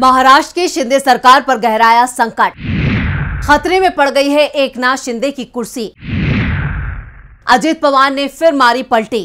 महाराष्ट्र के शिंदे सरकार पर गहराया संकट खतरे में पड़ गई है एकनाथ शिंदे की कुर्सी अजित पवार ने फिर मारी पलटी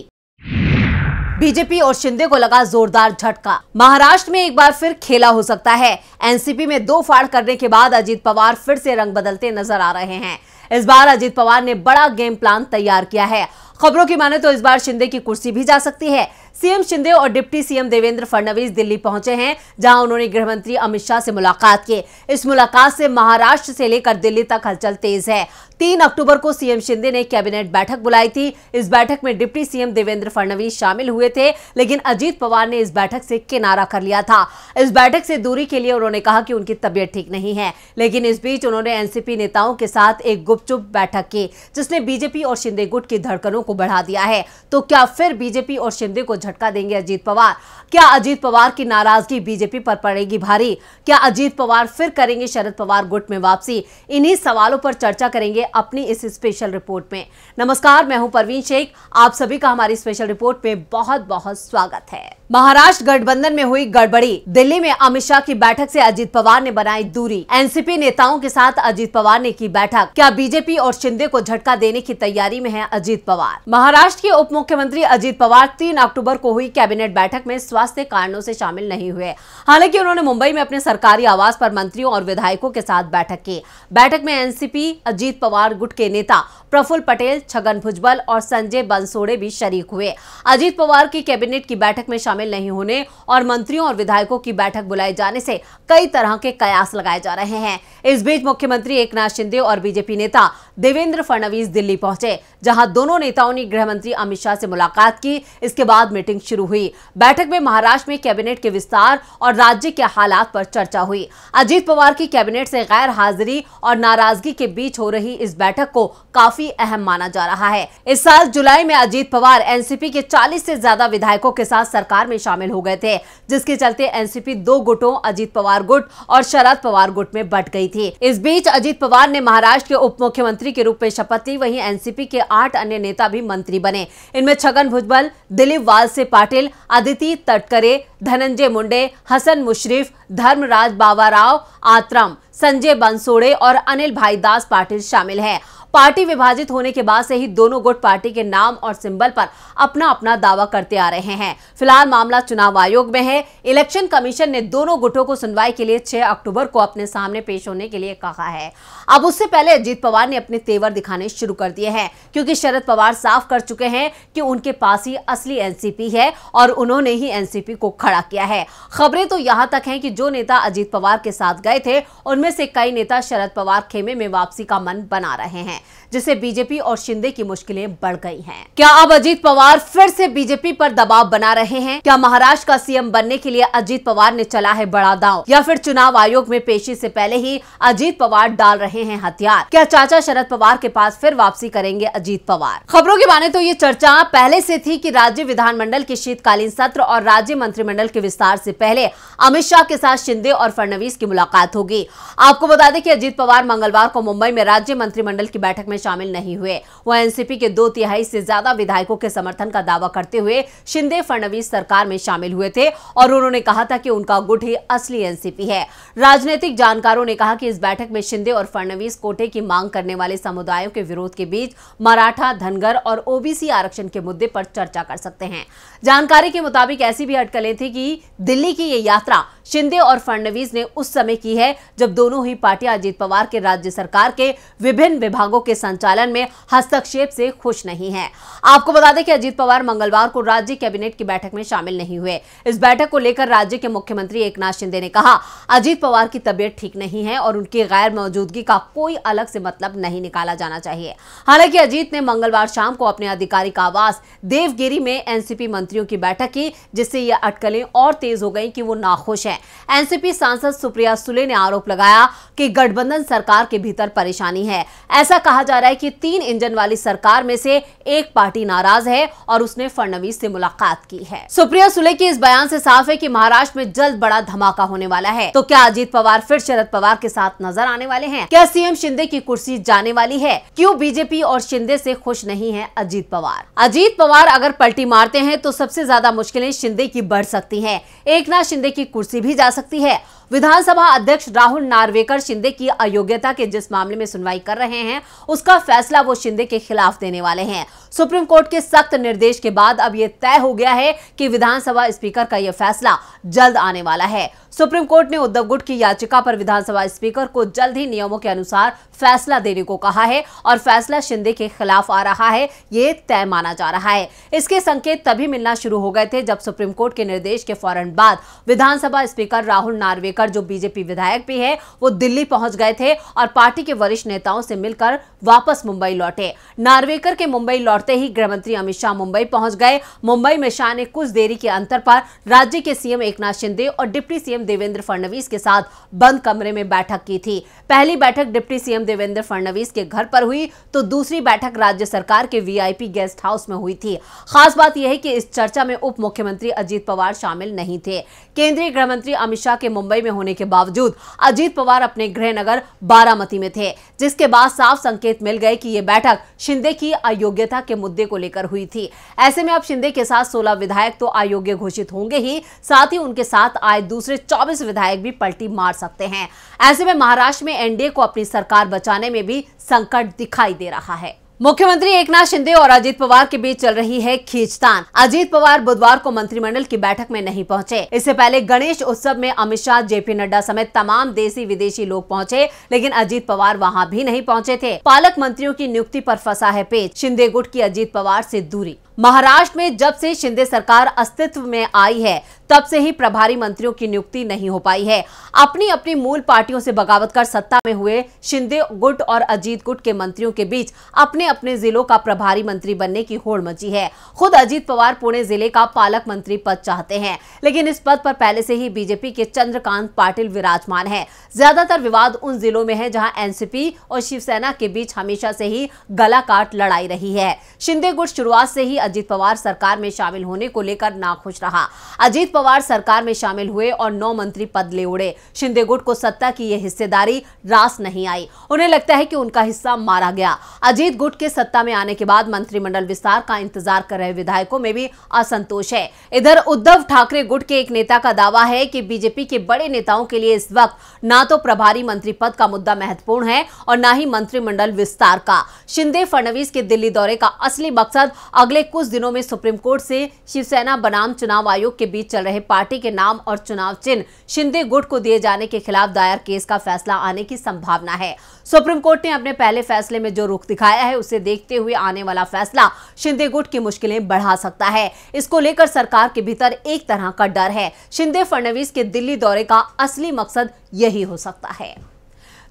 बीजेपी और शिंदे को लगा जोरदार झटका महाराष्ट्र में एक बार फिर खेला हो सकता है एनसीपी में दो फाड़ करने के बाद अजीत पवार फिर से रंग बदलते नजर आ रहे हैं इस बार अजीत पवार ने बड़ा गेम प्लान तैयार किया है खबरों की माने तो इस बार शिंदे की कुर्सी भी जा सकती है सीएम शिंदे और डिप्टी सीएम देवेंद्र फडणवीस दिल्ली पहुंचे हैं जहां उन्होंने गृहमंत्री अमित शाह से मुलाकात की इस मुलाकात से महाराष्ट्र से लेकर दिल्ली तक हलचल तेज है तीन अक्टूबर को सीएम शिंदे ने कैबिनेट बैठक बुलाई थी इस बैठक में डिप्टी सीएम देवेंद्र फडणवीस शामिल हुए थे लेकिन अजीत पवार ने इस बैठक से किनारा कर लिया था इस बैठक से दूरी के लिए उन्होंने कहा कि उनकी तबियत ठीक नहीं है लेकिन इस बीच उन्होंने एनसीपी नेताओं के साथ एक गुप्त गुपचुप बैठक की जिसने बीजेपी और शिंदे गुट की धड़कनों को बढ़ा दिया है तो क्या फिर बीजेपी और शिंदे को झटका देंगे अजीत पवार क्या अजीत पवार की नाराजगी बीजेपी पर पड़ेगी भारी क्या अजीत पवार फिर करेंगे शरद पवार गुट में वापसी इन्हीं सवालों पर चर्चा करेंगे अपनी इस स्पेशल रिपोर्ट में नमस्कार मैं हूं परवीन शेख आप सभी का हमारी स्पेशल रिपोर्ट में बहुत बहुत स्वागत है महाराष्ट्र गठबंधन में हुई गड़बड़ी दिल्ली में अमित शाह की बैठक से अजीत पवार ने बनाई दूरी एनसीपी नेताओं के साथ अजीत पवार ने की बैठक क्या बीजेपी और शिंदे को झटका देने की तैयारी में है अजीत पवार महाराष्ट्र के उप मुख्यमंत्री अजीत पवार तीन अक्टूबर को हुई कैबिनेट बैठक में स्वास्थ्य कारणों से शामिल नहीं हुए हालांकि उन्होंने मुंबई में अपने सरकारी आवास पर मंत्रियों और विधायकों के साथ बैठक की बैठक में एनसीपी अजीत पवार गुट के नेता प्रफुल्ल पटेल छगन भुजबल और संजय बंसोड़े भी शरीक हुए अजीत पवार की कैबिनेट की बैठक में शामिल नहीं होने और मंत्रियों और विधायकों की बैठक बुलाए जाने से कई तरह के कयास लगाए जा रहे हैं इस बीच मुख्यमंत्री एक शिंदे और बीजेपी नेता नेता देवेंद्र फडणवीस दिल्ली पहुंचे जहां दोनों नेताओं ने गृह मंत्री अमित शाह से मुलाकात की इसके बाद मीटिंग शुरू हुई बैठक में महाराष्ट्र में कैबिनेट के विस्तार और राज्य के हालात पर चर्चा हुई अजीत पवार की कैबिनेट से गैर हाजिरी और नाराजगी के बीच हो रही इस बैठक को काफी अहम माना जा रहा है इस साल जुलाई में अजीत पवार एनसीपी के चालीस से ज्यादा विधायकों के साथ सरकार में शामिल हो गए थे जिसके चलते एनसीपी दो गुटों अजीत पवार गुट और शरद पवार गुट में बट गई थी इस बीच अजीत पवार ने महाराष्ट्र के उप मुख्यमंत्री के रूप में शपथ ली वहीं एनसीपी के आठ अन्य नेता भी मंत्री बने इनमें छगन भुजबल दिलीप वालसे पाटिल आदिति तटकरे धनंजय मुंडे हसन मुश्रीफ धर्मराज बाबा राव आतराम संजय बंसोड़े और अनिल भाईदास पाटिल शामिल हैं पार्टी विभाजित होने के बाद से ही दोनों गुट पार्टी के नाम और सिंबल पर अपना अपना दावा करते आ रहे हैं फिलहाल मामला चुनाव आयोग में है इलेक्शन कमीशन ने दोनों गुटों को सुनवाई के लिए छह अक्टूबर को अपने सामने पेश होने के लिए कहा है अब उससे पहले अजीत पवार ने अपने तेवर दिखाने शुरू कर दिए हैं क्योंकि शरद पवार साफ कर चुके हैं कि उनके पास ही असली एनसीपी है और उन्होंने ही एनसीपी को खड़ा किया है खबरें तो यहां तक हैं कि जो नेता अजीत पवार के साथ गए थे उनमें से कई नेता शरद पवार खेमे में वापसी का मन बना रहे हैं जिससे बीजेपी और शिंदे की मुश्किलें बढ़ गई हैं क्या अब अजीत पवार फिर से बीजेपी पर दबाव बना रहे हैं क्या महाराष्ट्र का सीएम बनने के लिए अजीत पवार ने चला है बड़ा दाव या फिर चुनाव आयोग में पेशी ऐसी पहले ही अजीत पवार डाल रहे हैं हथियार क्या चाचा शरद पवार के पास फिर वापसी करेंगे अजीत पवार खबरों की माने तो ये चर्चा पहले ऐसी थी की राज्य विधानमंडल के शीतकालीन सत्र और राज्य मंत्रिमंडल के विस्तार से पहले अमित शाह के साथ शिंदे और फडणवीस की मुलाकात होगी आपको बता दें कि अजीत पवार मंगलवार को मुंबई में राज्य मंत्रिमंडल की बैठक में शामिल नहीं हुए वह एनसीपी के दो तिहाई से ज्यादा विधायकों के समर्थन का दावा करते हुए शिंदे फडणवीस सरकार में शामिल हुए थे और उन्होंने कहा था कि उनका गुट ही असली एनसीपी है राजनीतिक जानकारों ने कहा कि इस बैठक में शिंदे और फडणवीस कोटे की मांग करने वाले समुदायों के विरोध के बीच मराठा धनगर और ओबीसी आरक्षण के मुद्दे पर चर्चा कर सकते हैं जानकारी के मुताबिक ऐसी भी अटकलें थी कि दिल्ली की ये यात्रा शिंदे और फडणवीस ने उस समय की है जब दोनों ही पार्टियां अजीत पवार के राज्य सरकार के विभिन्न विभागों के संचालन में हस्तक्षेप से खुश नहीं है आपको बता दें कि अजीत पवार मंगलवार को राज्य कैबिनेट की बैठक में शामिल नहीं हुए इस बैठक को लेकर राज्य के मुख्यमंत्री एक शिंदे ने कहा अजीत पवार की तबियत ठीक नहीं है और उनकी गैर मौजूदगी का कोई अलग से मतलब नहीं निकाला जाना चाहिए हालांकि अजीत ने मंगलवार शाम को अपने आधिकारिक आवास देवगिरी में एनसीपी मंत्रियों की बैठक की जिससे ये अटकलें और तेज हो गई कि वो नाखुश हैं एनसीपी सांसद सुप्रिया सुले ने आरोप लगाया कि गठबंधन सरकार के भीतर परेशानी है ऐसा कहा जा रहा है कि तीन इंजन वाली सरकार में से एक पार्टी नाराज है और उसने फडनवीस से मुलाकात की है सुप्रिया सुले के इस बयान से साफ है कि महाराष्ट्र में जल्द बड़ा धमाका होने वाला है तो क्या अजीत पवार फिर शरद पवार के साथ नजर आने वाले हैं क्या सीएम शिंदे की कुर्सी जाने वाली है क्यों बीजेपी और शिंदे से खुश नहीं है अजीत पवार अजीत पवार अगर पलटी मारते हैं तो सबसे ज्यादा मुश्किलें शिंदे की बढ़ सकती है एक नाथ शिंदे की कुर्सी भी जा सकती है विधानसभा अध्यक्ष राहुल नार्वेकर शिंदे की अयोग्यता के जिस मामले में सुनवाई कर रहे हैं उसका उसका फैसला वो शिंदे के खिलाफ देने वाले हैं सुप्रीम कोर्ट के सख्त निर्देश के बाद अब यह तय हो गया है कि विधानसभा स्पीकर का यह फैसला जल्द आने वाला है सुप्रीम कोर्ट ने उद्धव गुट की याचिका पर विधानसभा स्पीकर को जल्द ही नियमों के अनुसार फैसला देने को कहा है और फैसला शिंदे के खिलाफ आ रहा है ये तय माना जा रहा है इसके संकेत तभी मिलना शुरू हो गए थे जब सुप्रीम कोर्ट के निर्देश के फौरन बाद विधानसभा स्पीकर राहुल नार्वेकर जो बीजेपी विधायक भी है वो दिल्ली पहुंच गए थे और पार्टी के वरिष्ठ नेताओं से मिलकर वापस मुंबई लौटे नार्वेकर के मुंबई लौटते ही गृहमंत्री अमित शाह मुंबई पहुंच गए मुंबई में शाह ने कुछ देरी के अंतर पर राज्य के सीएम एकनाथ शिंदे और deputy CM CM Devendra Fadnavis के साथ बंद कमरे में बैठक की थी पहली बैठक डिप्टी सीएम देवेंद्र फडणवीस के घर पर हुई तो दूसरी बैठक राज्य सरकार के वीआईपी गेस्ट हाउस में हुई थी खास बात यह है कि इस चर्चा में उप मुख्यमंत्री अजीत पवार शामिल नहीं थे केंद्रीय गृह मंत्री अमित शाह के मुंबई में होने के बावजूद अजीत पवार अपने गृह नगर बारामती में थे जिसके बाद साफ संकेत मिल गए की ये बैठक शिंदे की अयोग्यता के मुद्दे को लेकर हुई थी ऐसे में अब शिंदे के साथ सोलह विधायक तो अयोग्य घोषित होंगे ही साथ ही उनके साथ आए दूसरे चौबीस विधायक भी पलटी मार सकते हैं ऐसे में महाराष्ट्र में एनडीए को अपनी सरकार बचाने में भी संकट दिखाई दे रहा है मुख्यमंत्री एकनाथ शिंदे और अजीत पवार के बीच चल रही है खींचतान अजीत पवार बुधवार को मंत्रिमंडल की बैठक में नहीं पहुंचे इससे पहले गणेश उत्सव में अमित शाह जेपी नड्डा समेत तमाम देसी विदेशी लोग पहुंचे लेकिन अजीत पवार वहां भी नहीं पहुंचे थे पालक मंत्रियों की नियुक्ति पर फंसा है पेच शिंदे गुट की अजीत पवार ऐसी दूरी महाराष्ट्र में जब से शिंदे सरकार अस्तित्व में आई है तब से ही प्रभारी मंत्रियों की नियुक्ति नहीं हो पाई है अपनी अपनी मूल पार्टियों से बगावत कर सत्ता में हुए शिंदे गुट और अजीत गुट के मंत्रियों के बीच अपने अपने जिलों का प्रभारी मंत्री बनने की होड़ मची है खुद अजीत पवार पुणे जिले का पालक मंत्री पद चाहते हैं लेकिन इस पद पर पहले से ही बीजेपी के चंद्रकांत पाटिल विराजमान है ज्यादातर विवाद उन जिलों में है जहाँ एनसीपी और शिवसेना के बीच हमेशा से ही गलाकाट लड़ाई रही है शिंदे गुट शुरुआत से ही अजीत पवार सरकार में शामिल होने को लेकर नाखुश रहा अजीत पवार सरकार में शामिल हुए और नौ मंत्री पद ले उड़े शिंदे गुट को सत्ता की यह हिस्सेदारी रास नहीं आई उन्हें लगता है कि उनका हिस्सा मारा गया अजीत गुट के सत्ता में आने के बाद मंत्रिमंडल विस्तार का इंतजार कर रहे विधायकों में भी असंतोष है इधर उद्धव ठाकरे गुट के एक नेता का दावा है कि बीजेपी के बड़े नेताओं के लिए इस वक्त ना तो प्रभारी मंत्री पद का मुद्दा महत्वपूर्ण है और ना ही मंत्रिमंडल विस्तार का शिंदे फडणवीस के दिल्ली दौरे का असली मकसद अगले कुछ दिनों में सुप्रीम कोर्ट से शिवसेना बनाम चुनाव आयोग के बीच चल रहे पार्टी के नाम और चुनाव चिन्ह शिंदे गुट को दिए जाने के खिलाफ दायर केस का फैसला आने की संभावना है सुप्रीम कोर्ट ने अपने पहले फैसले में जो रुख दिखाया है उसे देखते हुए आने वाला फैसला शिंदे गुट की मुश्किलें बढ़ा सकता है इसको लेकर सरकार के भीतर एक तरह का डर है शिंदे फडणवीस के दिल्ली दौरे का असली मकसद यही हो सकता है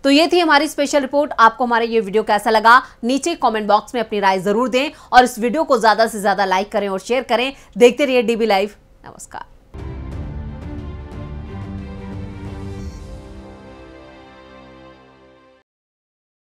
तो ये थी हमारी स्पेशल रिपोर्ट आपको हमारा ये वीडियो कैसा लगा नीचे कॉमेंट बॉक्स में अपनी राय जरूर दें और इस वीडियो को ज़्यादा से ज़्यादा लाइक करें और शेयर करें देखते रहिए डीबी लाइव नमस्कार